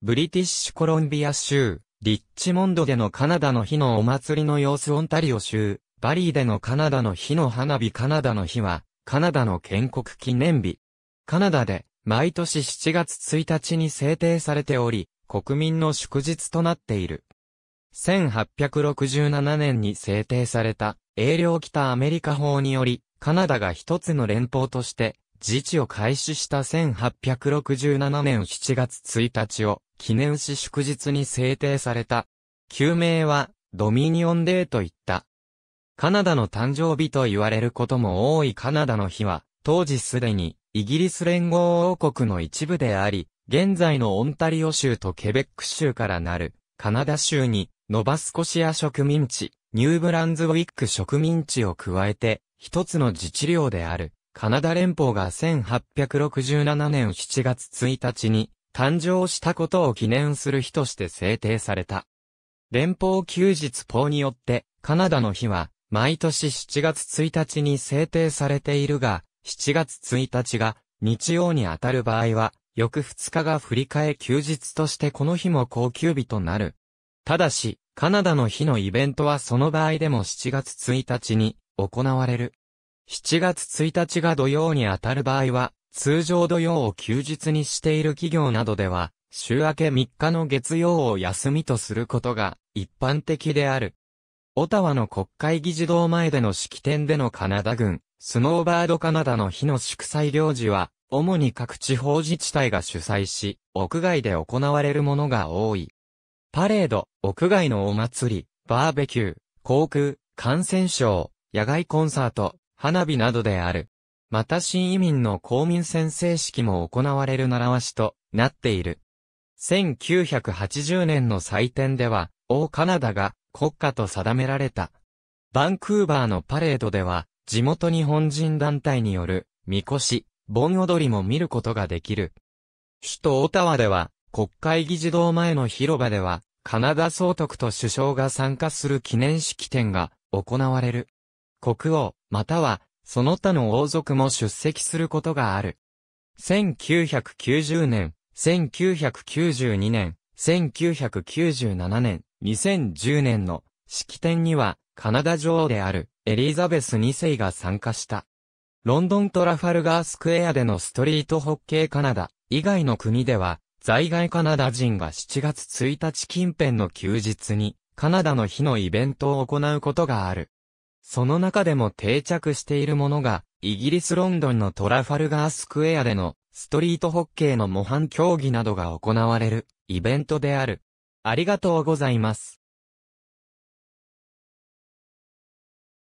ブリティッシュコロンビア州、リッチモンドでのカナダの日のお祭りの様子オンタリオ州、バリーでのカナダの日の花火カナダの日は、カナダの建国記念日。カナダで、毎年7月1日に制定されており、国民の祝日となっている。1867年に制定された、英領北アメリカ法により、カナダが一つの連邦として、自治を開始した1867年7月1日を、記念し祝日に制定された。旧名は、ドミニオンデーといった。カナダの誕生日と言われることも多いカナダの日は、当時すでに、イギリス連合王国の一部であり、現在のオンタリオ州とケベック州からなる、カナダ州に、ノバスコシア植民地、ニューブランズウィック植民地を加えて、一つの自治領である、カナダ連邦が1867年7月1日に、誕生したことを記念する日として制定された。連邦休日法によって、カナダの日は、毎年7月1日に制定されているが、7月1日が日曜に当たる場合は、翌2日が振り替え休日としてこの日も高級日となる。ただし、カナダの日のイベントはその場合でも7月1日に行われる。7月1日が土曜に当たる場合は、通常土曜を休日にしている企業などでは、週明け3日の月曜を休みとすることが一般的である。オタワの国会議事堂前での式典でのカナダ軍、スノーバードカナダの日の祝祭行事は、主に各地方自治体が主催し、屋外で行われるものが多い。パレード、屋外のお祭り、バーベキュー、航空、感染症、野外コンサート、花火などである。また新移民の公民宣誓式も行われる習わしとなっている。1980年の祭典では、オカナダが国家と定められた。バンクーバーのパレードでは、地元日本人団体による、みこし、盆踊りも見ることができる。首都オタワでは、国会議事堂前の広場では、カナダ総督と首相が参加する記念式典が行われる。国王、またはその他の王族も出席することがある。1990年、1992年、1997年、2010年の式典にはカナダ女王であるエリザベス2世が参加した。ロンドントラファルガースクエアでのストリートホッケーカナダ以外の国では在外カナダ人が7月1日近辺の休日にカナダの日のイベントを行うことがある。その中でも定着しているものが、イギリスロンドンのトラファルガースクエアでのストリートホッケーの模範競技などが行われるイベントである。ありがとうございます。